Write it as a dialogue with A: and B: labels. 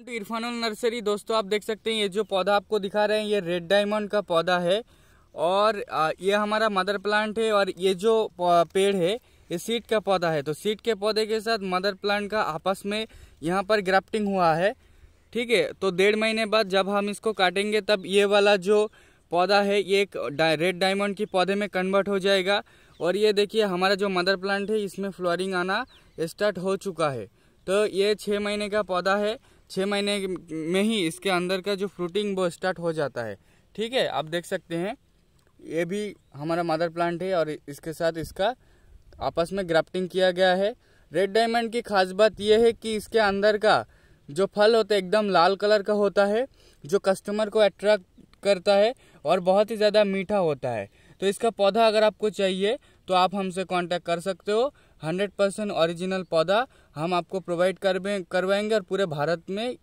A: to तो इरफानुल nursery दोस्तों आप देख सकते हैं ये जो पौधा आपको दिखा रहे हैं ये रेड डायमंड का पौधा है और ये हमारा मदर प्लांट है और ये जो पेड़ है ये सीट का पौधा है तो सीट के पौधे के साथ मदर प्लांट का आपस में यहाँ पर ग्राफ्टिंग हुआ है ठीक है तो डेढ़ महीने बाद जब हम इसको काटेंगे तब ये वाला जो पौधा है ये एक डा, रेड डायमंड के पौधे में कन्वर्ट हो जाएगा और ये देखिए हमारा जो मदर प्लांट है इसमें फ्लोरिंग आना स्टार्ट हो चुका है तो ये छः महीने का पौधा है छः महीने में ही इसके अंदर का जो फ्रूटिंग वो स्टार्ट हो जाता है ठीक है आप देख सकते हैं ये भी हमारा मदर प्लांट है और इसके साथ इसका आपस में ग्राफ्टिंग किया गया है रेड डायमंड की खास बात यह है कि इसके अंदर का जो फल होता है एकदम लाल कलर का होता है जो कस्टमर को अट्रैक्ट करता है और बहुत ही ज़्यादा मीठा होता है तो इसका पौधा अगर आपको चाहिए तो आप हमसे कांटेक्ट कर सकते हो हंड्रेड परसेंट ऑरिजिनल पौधा हम आपको प्रोवाइड करवाएंगे और पूरे भारत में